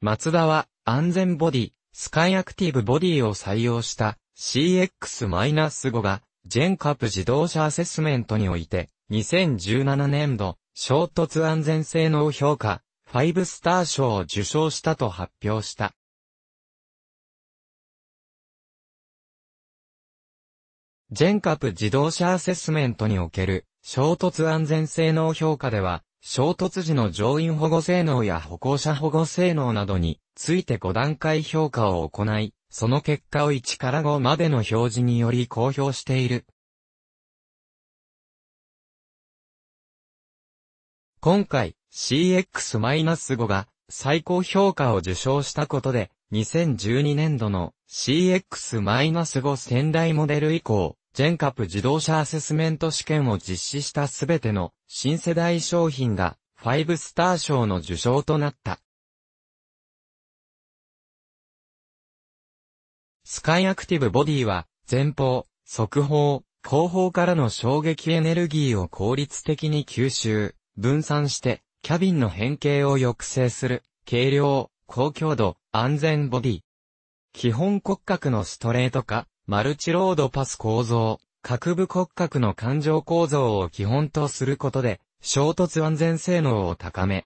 マツダは安全ボディ、スカイアクティブボディを採用した CX-5 が、ジェンカップ自動車アセスメントにおいて、2017年度、衝突安全性能評価、5スター賞を受賞したと発表した。ジェンカップ自動車アセスメントにおける衝突安全性能評価では、衝突時の乗員保護性能や歩行者保護性能などについて5段階評価を行い、その結果を1から5までの表示により公表している。今回 CX-5 が最高評価を受賞したことで、2012年度の CX-5 仙台モデル以降、全プ自動車アセスメント試験を実施したすべての新世代商品が5スター賞の受賞となった。スカイアクティブボディは前方、側方、後方からの衝撃エネルギーを効率的に吸収、分散してキャビンの変形を抑制する軽量、高強度、安全ボディ。基本骨格のストレート化、マルチロードパス構造、各部骨格の環状構造を基本とすることで、衝突安全性能を高め、